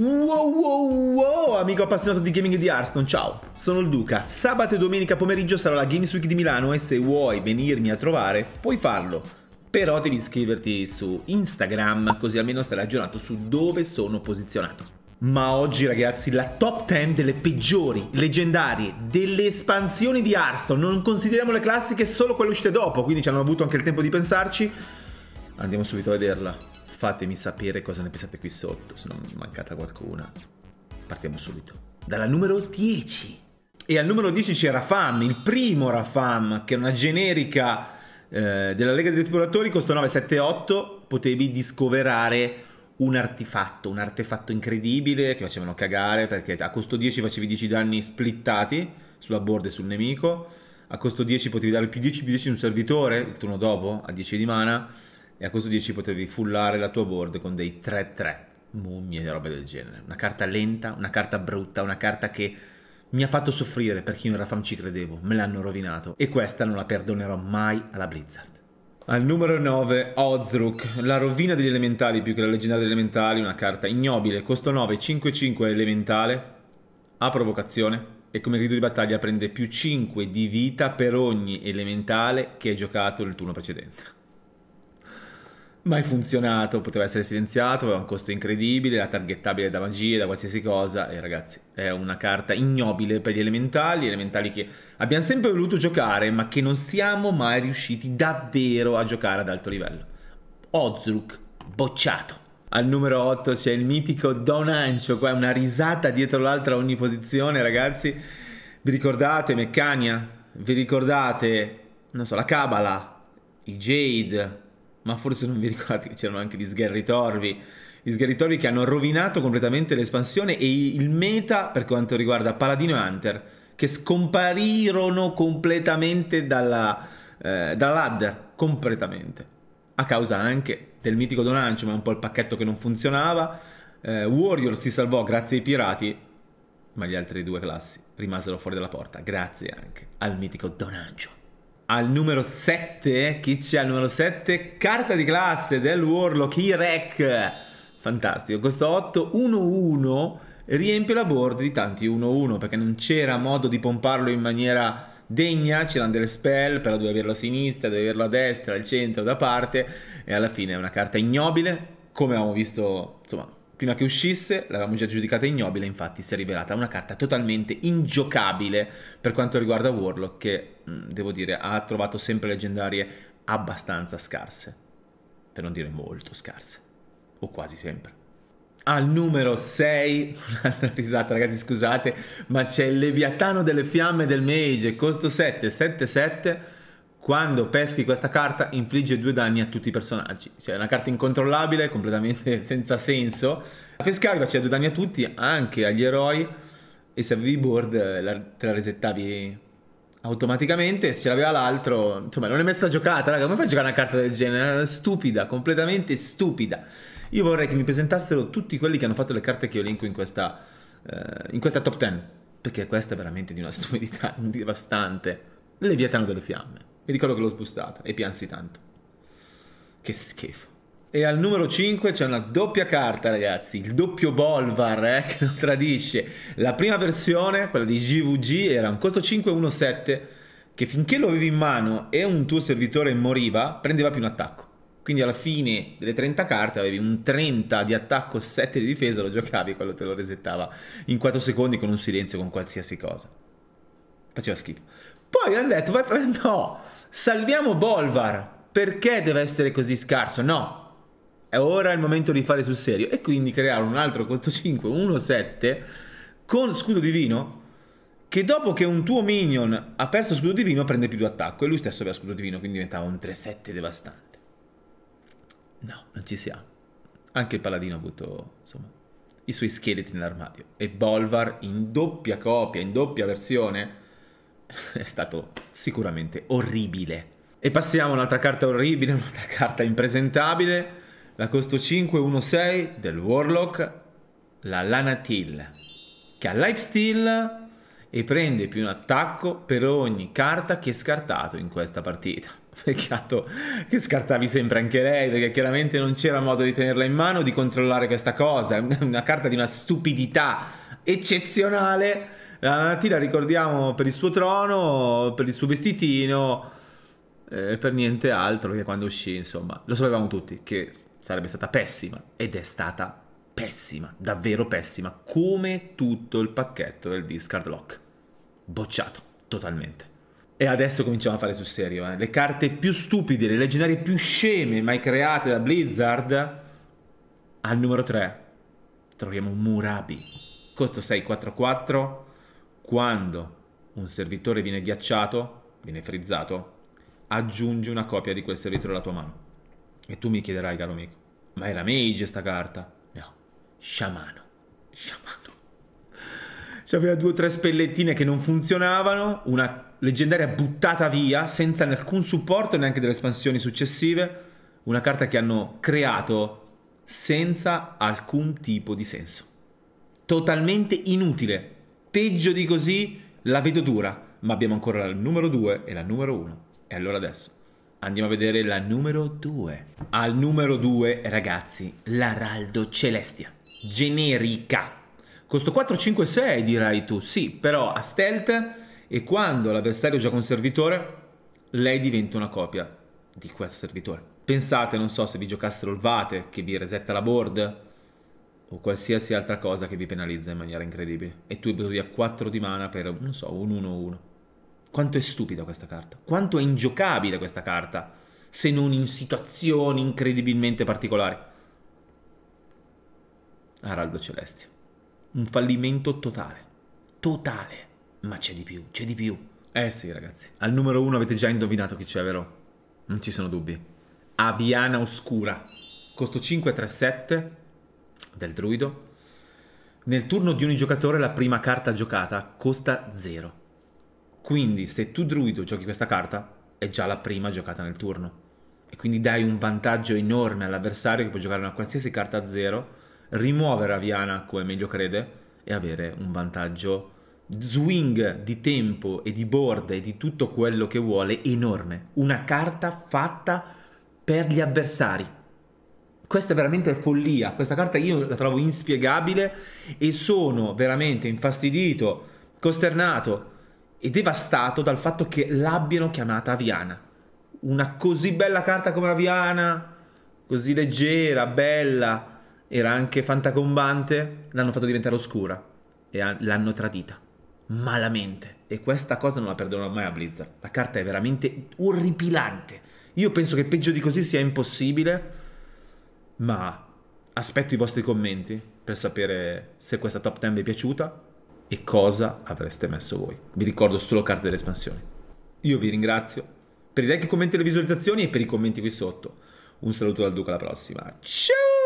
Wow, wow, wow, amico appassionato di gaming di Arston, ciao, sono il Duca. Sabato e domenica pomeriggio sarò alla Games Week di Milano e se vuoi venirmi a trovare, puoi farlo. Però devi iscriverti su Instagram, così almeno stai aggiornato su dove sono posizionato. Ma oggi ragazzi la top 10 delle peggiori, leggendarie, delle espansioni di Arston, Non consideriamo le classiche, solo quelle uscite dopo Quindi ci hanno avuto anche il tempo di pensarci Andiamo subito a vederla fatemi sapere cosa ne pensate qui sotto, se non mi è mancata qualcuna. Partiamo subito. Dalla numero 10. E al numero 10 c'è Rafam, il primo Rafam, che è una generica eh, della Lega degli Esploratori, costa 978, potevi discoverare un artefatto, un artefatto incredibile che facevano cagare perché a costo 10 facevi 10 danni splittati sulla board e sul nemico, a costo 10 potevi dare più 10 più 10 in un servitore il turno dopo a 10 di mana e a costo 10 potevi fullare la tua board con dei 3-3, mummie e roba del genere. Una carta lenta, una carta brutta, una carta che mi ha fatto soffrire perché io in Rafam ci credevo, me l'hanno rovinato e questa non la perdonerò mai alla Blizzard. Al numero 9, Ozruk, la rovina degli elementali più che la leggendaria degli elementali, una carta ignobile, costo 9, 5-5 elementale, a provocazione e come grido di battaglia prende più 5 di vita per ogni elementale che hai giocato il turno precedente mai funzionato, poteva essere silenziato, aveva un costo incredibile, era targettabile da magie, da qualsiasi cosa e ragazzi è una carta ignobile per gli elementali, elementali che abbiamo sempre voluto giocare ma che non siamo mai riusciti davvero a giocare ad alto livello. Ozruk, bocciato. Al numero 8 c'è il mitico Don Ancio, qua è una risata dietro l'altra a ogni posizione ragazzi. Vi ricordate Meccania? Vi ricordate, non so, la Cabala, i Jade, ma forse non vi ricordate che c'erano anche gli sgherritorvi, gli sgherritorvi che hanno rovinato completamente l'espansione e il meta per quanto riguarda Paladino e Hunter, che scomparirono completamente dalla, eh, dalla ladder, completamente, a causa anche del mitico Donancio, ma un po' il pacchetto che non funzionava, eh, Warrior si salvò grazie ai pirati, ma gli altri due classi rimasero fuori dalla porta, grazie anche al mitico Donancio al numero 7, chi c'è al numero 7? Carta di classe del Warlock Irek. Fantastico, costa 8, 1-1, riempie la board di tanti 1-1 perché non c'era modo di pomparlo in maniera degna, c'erano delle spell, però dovevi averlo a sinistra, dovevi averlo a destra, al centro, da parte e alla fine è una carta ignobile, come abbiamo visto, insomma, Prima che uscisse l'avevamo già giudicata ignobile, infatti si è rivelata una carta totalmente ingiocabile per quanto riguarda Warlock che, mm, devo dire, ha trovato sempre leggendarie abbastanza scarse, per non dire molto scarse, o quasi sempre. Al numero 6, un'altra risata ragazzi scusate, ma c'è il Leviatano delle Fiamme del Mage, costo 7, 7, 7 quando peschi questa carta infligge due danni a tutti i personaggi. Cioè è una carta incontrollabile, completamente senza senso. A pescare faceva due danni a tutti, anche agli eroi. E se avevi board eh, la, te la resettavi automaticamente. Se l'aveva l'altro... Insomma non è mai stata giocata, raga. Come fai a giocare una carta del genere? Stupida, completamente stupida. Io vorrei che mi presentassero tutti quelli che hanno fatto le carte che io elenco in questa, eh, in questa top 10. Perché questa è veramente di una stupidità devastante. Leviatano delle fiamme. Mi ricordo che l'ho sbustata e piansi tanto. Che schifo. E al numero 5 c'è una doppia carta, ragazzi, il doppio Bolvar eh, che lo tradisce. La prima versione, quella di GVG, era un costo 517 che finché lo avevi in mano e un tuo servitore moriva, prendeva più un attacco. Quindi alla fine delle 30 carte avevi un 30 di attacco, 7 di difesa, lo giocavi e quello te lo resettava in 4 secondi con un silenzio, con qualsiasi cosa. Faceva schifo. Poi hanno detto, no, salviamo Bolvar. Perché deve essere così scarso? No, è ora il momento di fare sul serio. E quindi creare un altro costo 5, 1, 7, con scudo divino, che dopo che un tuo minion ha perso scudo divino prende più d'attacco, e lui stesso aveva scudo divino, quindi diventava un 3-7 devastante. No, non ci siamo. Anche il paladino ha avuto, insomma, i suoi scheletri nell'armadio. E Bolvar in doppia copia, in doppia versione, è stato sicuramente orribile. E passiamo a un'altra carta orribile, un'altra carta impresentabile. La costo 5-1-6 del Warlock, la Lanatil, che ha lifesteal e prende più un attacco per ogni carta che è scartato in questa partita. Peccato che scartavi sempre anche lei, perché chiaramente non c'era modo di tenerla in mano, di controllare questa cosa. È una carta di una stupidità eccezionale la eh, Nannati la ricordiamo per il suo trono, per il suo vestitino e eh, per niente altro, perché quando uscì, insomma, lo sapevamo tutti che sarebbe stata pessima ed è stata pessima, davvero pessima, come tutto il pacchetto del discard lock. Bocciato, totalmente. E adesso cominciamo a fare sul serio, eh. le carte più stupide, le leggendarie più sceme mai create da Blizzard, al numero 3 troviamo Murabi, costo 644, quando un servitore viene ghiacciato, viene frizzato, aggiungi una copia di quel servitore alla tua mano. E tu mi chiederai, caro amico, ma era mage sta carta? No, sciamano, sciamano. C'aveva due o tre spellettine che non funzionavano, una leggendaria buttata via, senza alcun supporto neanche delle espansioni successive, una carta che hanno creato senza alcun tipo di senso. Totalmente inutile, Peggio di così la vedo dura, ma abbiamo ancora la numero 2 e la numero 1. E allora adesso andiamo a vedere la numero 2. Al numero 2, ragazzi, l'Araldo Celestia. Generica. Costo 4, 5, 6 dirai tu, sì, però a stealth e quando l'avversario è gioca un servitore, lei diventa una copia di questo servitore. Pensate, non so, se vi giocassero il Vate che vi resetta la board, o qualsiasi altra cosa che vi penalizza in maniera incredibile. E tu butti via 4 di mana per, non so, un 1-1. Quanto è stupida questa carta. Quanto è ingiocabile questa carta. Se non in situazioni incredibilmente particolari. Araldo Celestio. Un fallimento totale. Totale. Ma c'è di più, c'è di più. Eh sì, ragazzi. Al numero 1 avete già indovinato chi c'è, vero? Non ci sono dubbi. Aviana Oscura. Costo 537 del druido. Nel turno di ogni giocatore la prima carta giocata costa 0. Quindi se tu druido giochi questa carta, è già la prima giocata nel turno. E quindi dai un vantaggio enorme all'avversario che può giocare una qualsiasi carta a 0, rimuovere Aviana come meglio crede e avere un vantaggio swing di tempo e di board e di tutto quello che vuole enorme. Una carta fatta per gli avversari questa è veramente follia, questa carta io la trovo inspiegabile e sono veramente infastidito, costernato e devastato dal fatto che l'abbiano chiamata Aviana. Una così bella carta come Aviana, così leggera, bella, era anche fantacombante, l'hanno fatto diventare oscura e l'hanno tradita malamente. E questa cosa non la perdono mai a Blizzard. La carta è veramente orripilante. Io penso che peggio di così sia impossibile ma aspetto i vostri commenti per sapere se questa top 10 vi è piaciuta e cosa avreste messo voi. Vi ricordo solo carte delle espansioni. Io vi ringrazio per i like, i commenti e le visualizzazioni e per i commenti qui sotto. Un saluto dal Duca alla prossima. Ciao!